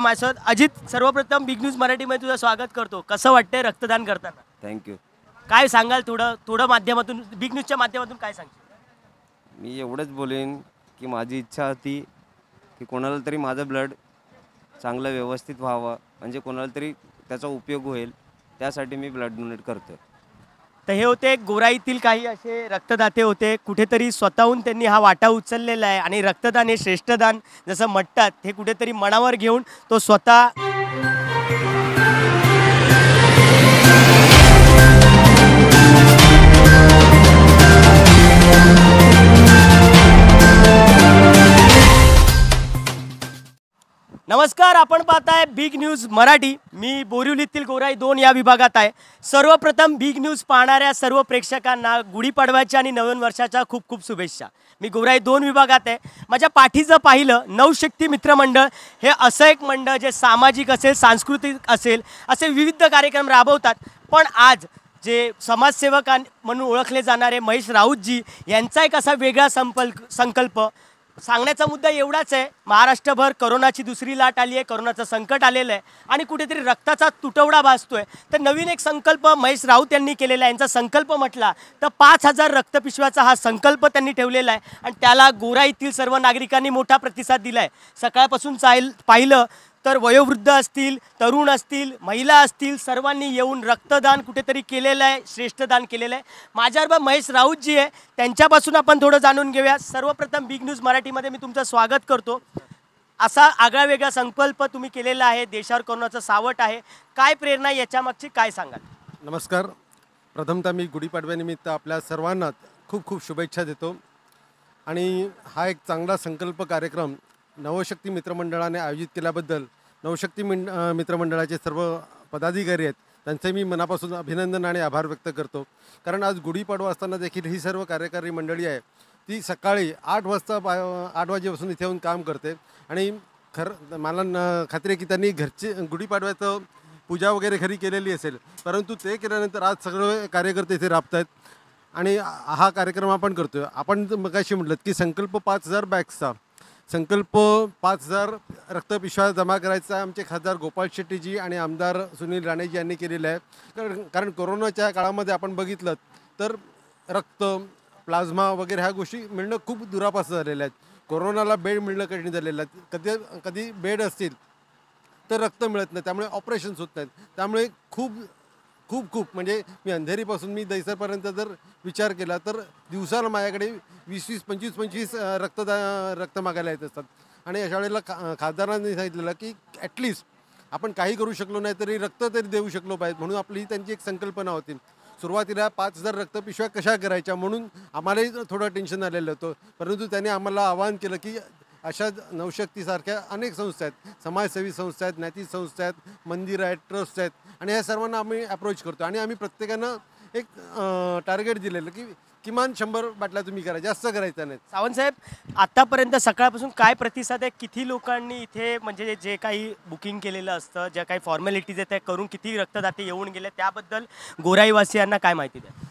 माझ्यासोबत अजित सर्वप्रथम big news मराठीमध्ये तुझं स्वागत करतो कसं वाटतंय रक्तदान करताना थँक्यू काय सांगाल थोडं थोडं माध्यमातून बिग न्यूजच्या माध्यमातून काय सांगशील मी एवढंच बोलेन की माझी इच्छा होती की कोणाला तरी माझं ब्लड चांगलं व्यवस्थित व्हावं म्हणजे कोणाला तरी त्याचा उपयोग होईल त्यासाठी मी ब्लड डोनेट करतो तर हे होते गोराईतील काही असे रक्तदाते होते कुठेतरी स्वतःहून त्यांनी हा वाटा उचललेला आहे आणि रक्तदान हे श्रेष्ठदान जसं म्हणतात हे कुठेतरी मनावर घेऊन तो स्वतः नमस्कार आपण पाहताय बिग न्यूज मराठी मी बोरिवलीतील गोराई दोन या विभागात आहे सर्वप्रथम बिग न्यूज पाहणाऱ्या सर्व प्रेक्षकांना गुढीपाडव्याच्या आणि नवीन वर्षाच्या खूप खूप शुभेच्छा मी गोराई दोन विभागात आहे माझ्या पाठीचं पाहिलं नवशक्ती मित्रमंडळ हे असं एक मंडळ जे सामाजिक असेल सांस्कृतिक असेल असे विविध कार्यक्रम राबवतात पण आज जे समाजसेवक म्हणून ओळखले जाणारे महेश राऊतजी यांचा एक असा वेगळा संपल्क संकल्प सांगण्याचा मुद्दा एवढाच आहे महाराष्ट्रभर करोनाची दुसरी लाट आली आहे करोनाचं संकट आलेलं आहे आणि कुठेतरी रक्ताचा तुटवडा भासतोय तर नवीन एक संकल्प महेश राऊत यांनी केलेला आहे यांचा संकल्प म्हटला तर पाच हजार रक्तपिशव्याचा हा संकल्प त्यांनी ठेवलेला आहे आणि त्याला गोरा येथील सर्व नागरिकांनी मोठा प्रतिसाद दिला आहे सकाळपासून चाल पाहिलं तर वयोवृद्ध असतील तरुण असतील महिला असतील सर्वांनी येऊन रक्तदान कुठेतरी केलेलं आहे श्रेष्ठदान केलेलं आहे माझ्याबरोबर महेश जी आहे त्यांच्यापासून आपण थोडं जाणून घेऊया सर्वप्रथम बिग न्यूज मराठीमध्ये मी तुमचं स्वागत करतो असा आगळा वेगळा संकल्प तुम्ही केलेला आहे देशावर कोरोनाचं सावट आहे काय प्रेरणा याच्यामागची काय सांगाल नमस्कार प्रथमतः मी गुढीपाडव्यानिमित्त आपल्या सर्वांना खूप खूप शुभेच्छा देतो आणि हा एक चांगला संकल्प कार्यक्रम नवशक्ती मित्रमंडळाने आयोजित केल्याबद्दल नवशक्ती मिं मित्रमंडळाचे सर्व पदाधिकारी आहेत त्यांचे मी मनापासून अभिनंदन आणि आभार व्यक्त करतो कारण आज गुढीपाडवा असताना देखील ही सर्व कार्यकारी मंडळी आहे ती सकाळी आठ वाजता बा आठ वाजेपासून इथे येऊन काम करते आणि खरं मला न खात्री आहे की त्यांनी घरचे गुढीपाडव्याचं पूजा वगैरे घरी केलेली असेल परंतु ते केल्यानंतर आज सगळे कार्यकर्ते इथे राबत आहेत आणि हा कार्यक्रम आपण करतो आहे आपण मगाशी म्हटलं की संकल्प पाच हजार बॅग्सचा संकल्प पाच हजार रक्तपिशा जमा करायचा आमचे खासदार गोपाळ शेट्टीजी आणि आमदार सुनील राणेजी यांनी केलेलं आहे कारण कारण कोरोनाच्या काळामध्ये आपण बघितलं तर रक्त प्लाझ्मा वगैरे ह्या गोष्टी मिळणं खूप दुरापास झालेलं आहेत कोरोनाला बेड मिळणं कठीण झालेलं आहे कधी कधी बेड असतील तर रक्त मिळत नाही त्यामुळे ऑपरेशन्स होत नाहीत त्यामुळे खूप खूप खूप म्हणजे मी अंधेरीपासून मी दैसरपर्यंत जर विचार केला तर दिवसाला माझ्याकडे वीस वीस पंचवीस पंचवीस रक्तदा रक्त मागायला येत असतात आणि अशा वेळेला खा खासदारांनी सांगितलेलं की ॲटलिस्ट आपण काही करू शकलो नाही तरी रक्त तरी देऊ शकलो पाहिजे म्हणून आपली त्यांची एक संकल्पना होती सुरुवातीला पाच हजार रक्तपिशव्या कशा करायच्या म्हणून आम्हालाही थोडं टेन्शन आलेलं होतं परंतु त्यांनी आम्हाला आवाहन केलं की अशा नवशक्तीसारख्या अनेक संस्था आहेत समाजसेवी संस्था आहेत नैतिक संस्था आहेत मंदिरं आहेत ट्रस्ट आहेत आणि या सर्वांना आम्ही अप्रोच करतो आणि आम्ही प्रत्येकानं एक टार्गेट दिलेलं की किमान शंभर बाटल्या तुम्ही करा जास्त करायचं नाही सावंतसाहेब आत्तापर्यंत सकाळपासून काय प्रतिसाद आहे किती लोकांनी इथे म्हणजे जे काही बुकिंग केलेलं असतं ज्या काही फॉर्मॅलिटीज आहेत त्या करून किती रक्तदाते येऊन गेले त्याबद्दल गोराईवासियांना काय माहिती द्या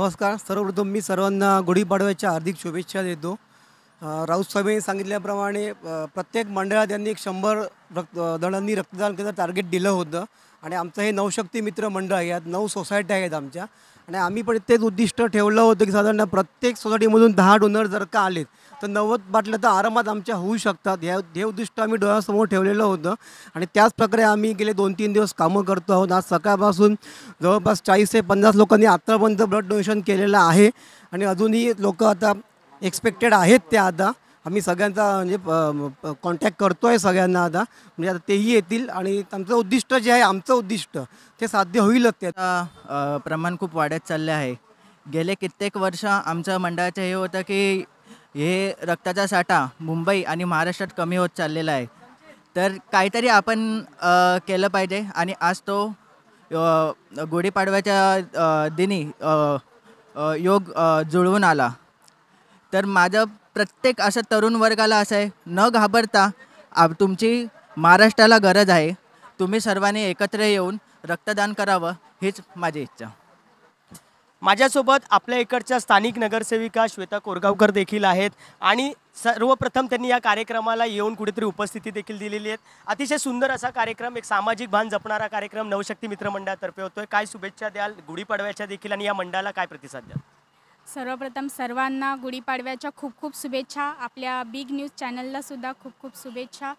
नमस्कार सर्वप्रथम मी सर्वांना गुढीपाडव्याच्या हार्दिक शुभेच्छा देतो राऊत साहेबांनी सांगितल्याप्रमाणे प्रत्येक मंडळात यांनी एक शंभर रक्त जणांनी रक्तदान केलं टार्गेट दिलं होतं आणि आमचं हे नवशक्ती मित्र मंडळ आहे यात नऊ सोसायटी आहेत आमच्या आणि आम्ही पण तेच उद्दिष्ट ठेवलं होतं की साधारण प्रत्येक सोसायटीमधून दहा डोनर जर का आलेत तर नव्वद बाटल्या तर आरामात आमच्या होऊ शकतात ह्या हे उद्दिष्ट आम्ही डोळ्यासमोर ठेवलेलं होतं आणि त्याचप्रकारे आम्ही गेले दोन तीन दिवस कामं करतो आहोत आज सकाळपासून जवळपास चाळीस ते पन्नास लोकांनी आत्तापर्यंत ब्लड डोनेशन केलेलं आहे आणि अजूनही लोक आता एक्सपेक्टेड आहेत त्या आता आम्ही सगळ्यांचा म्हणजे कॉन्टॅक्ट करतो आहे सगळ्यांना आता म्हणजे आता तेही येतील आणि त्यांचं उद्दिष्ट जे आहे आमचं उद्दिष्ट ते साध्य होईलच त्याचा प्रमाण खूप वाढत चाललं आहे गेले कित्येक वर्ष आमच्या मंडळाचं हे होतं की हे रक्ताचा साठा मुंबई आणि महाराष्ट्रात कमी होत चाललेला आहे तर काहीतरी आपण केलं पाहिजे आणि आज तो गुढीपाडव्याच्या दिनी योग जुळवून आला तर माझं प्रत्येक असं तरुण वर्गाला असं आहे न घाबरता आप तुमची महाराष्ट्राला गरज आहे तुम्ही सर्वांनी एकत्र येऊन रक्तदान करावं हीच माझी इच्छा माझ्यासोबत आपल्या इकडच्या स्थानिक नगरसेविका श्वेता कोरगावकर देखील आहेत आणि सर्वप्रथम त्यांनी या कार्यक्रमाला येऊन कुठेतरी उपस्थिती देखील दिलेली आहेत अतिशय सुंदर असा कार्यक्रम एक सामाजिक भान जपणारा कार्यक्रम नवशक्ती मित्रमंडळातर्फे होतोय काय शुभेच्छा द्याल गुढीपाडव्याच्या देखील आणि या मंडळाला काय प्रतिसाद द्याल सर्वप्रथम सर्वांना गुढीपाडव्याच्या खूप खूप शुभेच्छा आपल्या बिग न्यूज चॅनललासुद्धा खूप खूप शुभेच्छा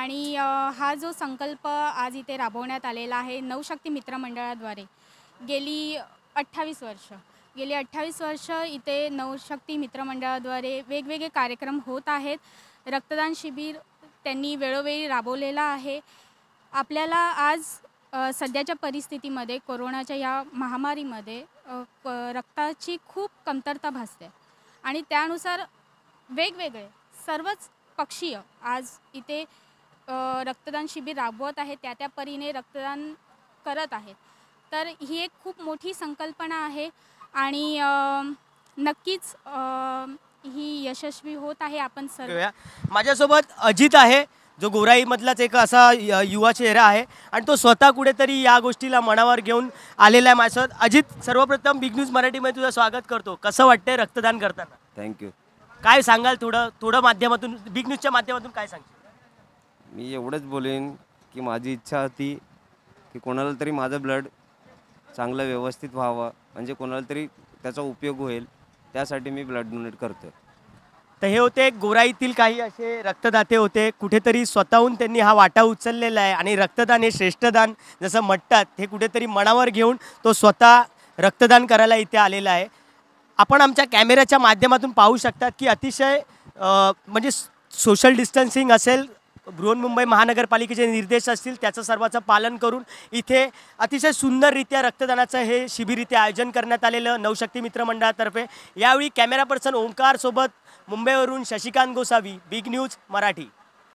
आणि हा जो संकल्प आज इथे राबवण्यात आलेला आहे नवशक्ती मित्रमंडळाद्वारे गेली अठ्ठावीस वर्ष गेली अठ्ठावीस वर्ष इथे नवशक्ती मित्रमंडळाद्वारे वेगवेगळे कार्यक्रम होत आहेत रक्तदान शिबिर त्यांनी वेळोवेळी राबवलेला आहे आपल्याला आज सध्याच्या परिस्थितीमध्ये कोरोनाच्या या महामारीमध्ये रक्ताची खूप कमतरता भासते आणि त्यानुसार वेगवेगळे सर्वच पक्षीय आज इथे रक्तदान शिबिर राबवत आहे त्या त्या परीने रक्तदान करत आहेत तर ही एक खूप मोठी संकल्पना आहे आणि नक्कीच ही यशस्वी होत आहे आपण सर्व माझ्यासोबत अजित आहे जो गोराईमधलाच एक असा युवा चेहरा आहे आणि तो स्वतः कुठेतरी या गोष्टीला मनावर घेऊन आलेला आहे माझ्यासोबत अजित सर्वप्रथम बिग न्यूज मराठीमध्ये तुझं स्वागत करतो कसं वाटतंय रक्तदान करताना थँक्यू काय सांगाल थोडं थोडं माध्यमातून बिग न्यूजच्या माध्यमातून काय सांगशील मी एवढंच बोलेन की माझी इच्छा होती की कोणाला तरी माझं ब्लड चांगलं व्यवस्थित व्हावं म्हणजे कोणाला तरी त्याचा उपयोग होईल त्यासाठी मी ब्लड डोनेट करतो तर हे होते गोराईतील काही असे रक्तदाते होते कुठेतरी स्वतःहून त्यांनी हा वाटा उचललेला आहे आणि रक्तदान हे श्रेष्ठदान जसं म्हणतात हे कुठेतरी मनावर घेऊन तो स्वतः रक्तदान करायला इथे आलेला आहे आपण आमच्या कॅमेऱ्याच्या माध्यमातून पाहू शकतात की अतिशय म्हणजे सोशल डिस्टन्सिंग असेल बृहन्मुंबई महानगरपालिकेचे निर्देश असतील त्याचं सर्वाचं पालन करून इथे अतिशय सुंदररित्या रक्तदानाचं हे शिबिर इथे आयोजन करण्यात आलेलं नवशक्ती मंडळातर्फे यावेळी कॅमेरा पर्सन ओंकारसोबत मुंबईवरून शशिकांत गोसावी बिग न्यूज मराठी